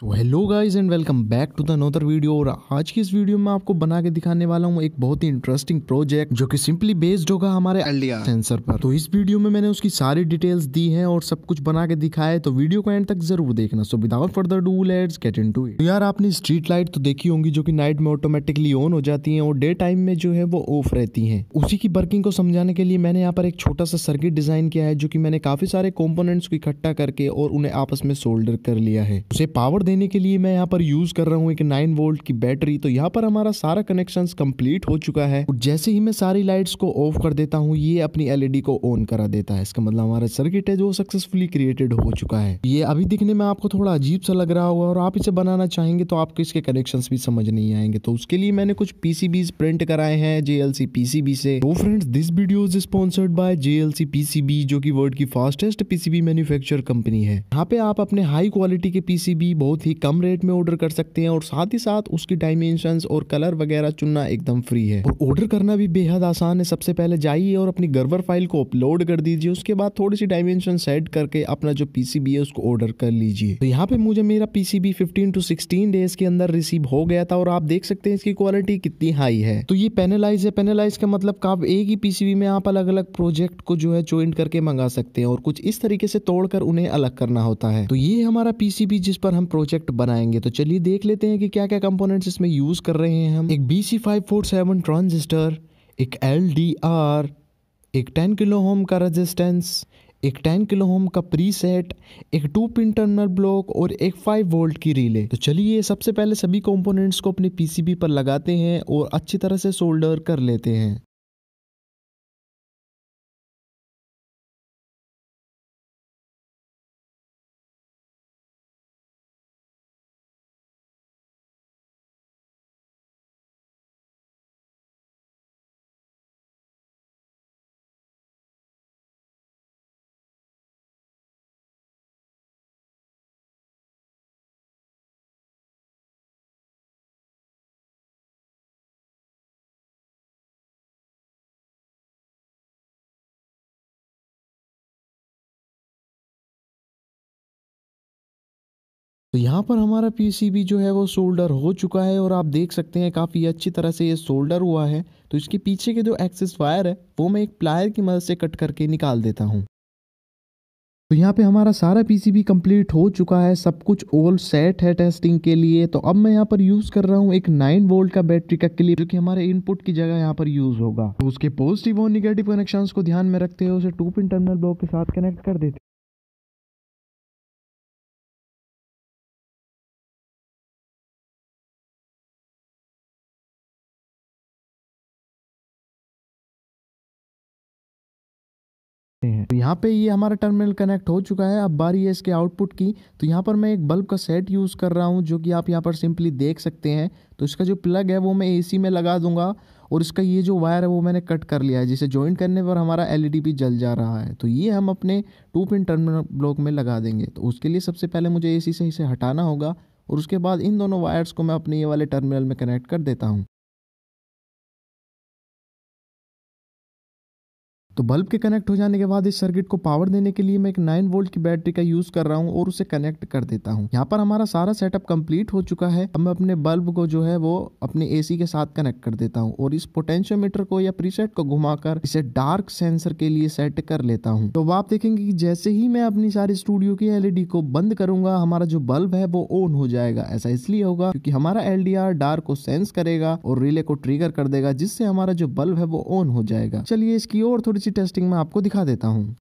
तो hello guys and welcome back to the other video और आज की इस वीडियो में आपको बना के दिखाने वाला हूँ एक बहुत ही इंटरेस्टिंग प्रोजेक्ट जो कि सिंपली बेस्ड होगा हमारे अल्डिया सेंसर पर तो इस वीडियो में मैंने उसकी सारी डिटेल्स दी है और सब कुछ बना के दिखाया है तो वीडियो को एंड तक जरूर देखना so without further do let's get in to यार आपने स्ट्रीट लाइट तो देखी होंगी जो की नाइट में ऑटोमेटिकली ऑन हो जाती है और डे टाइम में जो है वो ऑफ रहती है उसी की वर्किंग को समझाने के लिए मैंने यहाँ पर एक छोटा सा सर्किट डिजाइन किया है जो की मैंने काफी सारे कॉम्पोनेट्स को इकट्ठा करके और उन्हें आपस में सोल्डर कर लिया है उसे पावर देने के लिए मैं यहाँ पर यूज कर रहा हूँ एक नाइन वोल्ट की बैटरी तो यहाँ पर हमारा सारा कनेक्शन कम्प्लीट हो चुका है और जैसे ही मैं सारी लाइट्स को ऑफ कर देता हूँ ये अपनी एलईडी e को ऑन करा देता है इसका मतलब हमारा सर्किट है जो सक्सेसफुली क्रिएटेड हो चुका है ये अभी दिखने में आपको थोड़ा अजीब सा लग रहा होगा और आप इसे बनाना चाहेंगे तो आपको इसके कनेक्शन भी समझ नहीं आएंगे तो उसके लिए मैंने कुछ पीसीबीज प्रिंट कराए हैं जेएलसी पीसीबी से तो friends this video is sponsored by JLC PCB जो की वर्ल्ड की फास्टेस्ट पीसीबी मैन्युफैक्चर कंपनी है यहाँ पे आप अपने हाई क्वालिटी के पीसीबी बहुत बहुत ही कम रेट में ऑर्डर कर सकते हैं और साथ ही साथ उसकी डायमेंशन और कलर वगैरह चुनना एकदम फ्री है और ऑर्डर करना भी बेहद आसान है सबसे पहले जाइए और अपनी गर्वर फाइल को अपलोड कर दीजिए उसके बाद थोड़ी सी डायमेंशन सेट करके अपना जो पीसीबी है उसको ऑर्डर कर लीजिए तो यहाँ पे मुझे मेरा पीसीबी 15 टू 16 डेज के अंदर रिसीव हो गया था और आप देख सकते हैं इसकी क्वालिटी कितनी हाई है तो ये पेनलाइज है पेनलाइज का मतलब आप एक ही पीसीबी में आप अलग अलग प्रोजेक्ट को जो है ज्वाइंट करके मंगा सकते हैं और कुछ इस तरीके से तोड़कर उन्हें अलग करना होता है तो ये हमारा पीसीबी जिस पर हम प्रोजेक्ट प्रोजेक्ट बनाएंगे तो चलिए देख लेते हैं कि क्या क्या कंपोनेंट्स इसमें यूज़ कर रहे हैं हम एक B C five four seven transistor एक एल डी आर एक टेन किलो होम का रजिस्टेंस एक 10 किलो होम का प्रीसेट एक टू पिन टर्मिनल ब्लॉक और एक 5 वोल्ट की रिले तो चलिए सबसे पहले सभी कंपोनेंट्स को अपने पीसीबी पर लगाते हैं और अच्छी तरह से सोल्डर कर लेते हैं तो यहाँ पर हमारा पी जो है वो सोल्डर हो चुका है और आप देख सकते हैं काफ़ी अच्छी तरह से ये सोल्डर हुआ है तो इसके पीछे के जो एक्सेस वायर है वो मैं एक प्लायर की मदद से कट करके निकाल देता हूँ तो यहाँ पे हमारा सारा पी कंप्लीट हो चुका है सब कुछ ऑल सेट है टेस्टिंग के लिए तो अब मैं यहाँ पर यूज़ कर रहा हूँ एक नाइन वोल्ट का बैटरी का क्लिप जो कि हमारे इनपुट की जगह यहाँ पर यूज़ होगा तो उसके पॉजिटिव और निगेटिव कनेक्शन को ध्यान में रखते हुए उसे टू पिन टर्मिनल ब्लॉक के साथ कनेक्ट कर देते हैं यहाँ पे ये हमारा टर्मिनल कनेक्ट हो चुका है अब बारी है इसके आउटपुट की तो यहाँ पर मैं एक बल्ब का सेट यूज़ कर रहा हूँ जो कि आप यहाँ पर सिंपली देख सकते हैं तो इसका जो प्लग है वो मैं एसी में लगा दूंगा और इसका ये जो वायर है वो मैंने कट कर लिया है जिसे ज्वाइन करने पर हमारा एल भी e जल जा रहा है तो ये हम अपने टू पिन टर्मिनल ब्लॉक में लगा देंगे तो उसके लिए सबसे पहले मुझे ए से इसे हटाना होगा और उसके बाद इन दोनों वायर्स को मैं अपने ये वाले टर्मिनल में कनेक्ट कर देता हूँ तो बल्ब के कनेक्ट हो जाने के बाद इस सर्किट को पावर देने के लिए मैं एक नाइन वोल्ट की बैटरी का यूज कर रहा हूँ और उसे कनेक्ट कर देता हूँ यहाँ पर हमारा सारा सेटअप कंप्लीट हो चुका है अब मैं अपने बल्ब को जो है वो अपने ए के साथ कनेक्ट कर देता हूँ और इस पोटेंशियोमीटर को या प्रीसेट को घुमाकर इसे डार्क सेंसर के लिए सेट कर लेता हूँ तो आप देखेंगे कि जैसे ही मैं अपनी सारी स्टूडियो की एलईडी को बंद करूंगा हमारा जो बल्ब है वो ऑन हो जाएगा ऐसा इसलिए होगा क्योंकि हमारा आर डार्क को सेंस करेगा और रिले को ट्रिगर कर देगा जिससे हमारा जो बल्ब है वो ऑन हो जाएगा चलिए इसकी और थोड़ी टेस्टिंग में आपको दिखा देता हूँ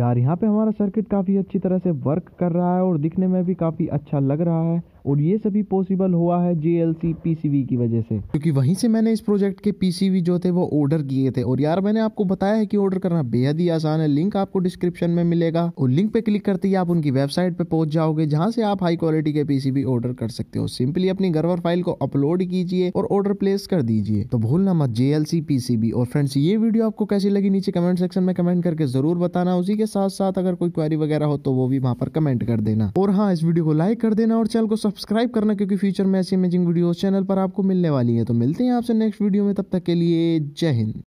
यार यहाँ पे हमारा सर्किट काफी अच्छी तरह से वर्क कर रहा है और दिखने में भी काफी अच्छा लग रहा है। और ये सभी पॉसिबल हुआ है जे एल की वजह से क्योंकि वहीं से मैंने इस प्रोजेक्ट के पी जो थे वो ऑर्डर किए थे और यार मैंने आपको बताया है कि ऑर्डर करना बेहद ही आसान है लिंक आपको डिस्क्रिप्शन में मिलेगा और लिंक पे क्लिक करते ही आप उनकी वेबसाइट पे पहुंच जाओगे जहां से आप हाई क्वालिटी के पीसीबी ऑर्डर कर सकते हो सिंपली अपनी गर्वर फाइल को अपलोड कीजिए और ऑर्डर प्लेस कर दीजिए तो भूलना मत जे एल और फ्रेंड्स ये वीडियो आपको कैसी लगी नीचे कमेंट सेक्शन में कमेंट करके जरूर बताना उसी के साथ साथ अगर कोई क्वारी वगैरह हो तो वो भी वहाँ पर कमेंट कर देना और हाँ इस वीडियो को लाइक कर देना और चैनल को सब्सक्राइब करना क्योंकि फ्यूचर में ऐसी इमेजिंग वीडियोस चैनल पर आपको मिलने वाली है तो मिलते हैं आपसे नेक्स्ट वीडियो में तब तक के लिए जय हिंद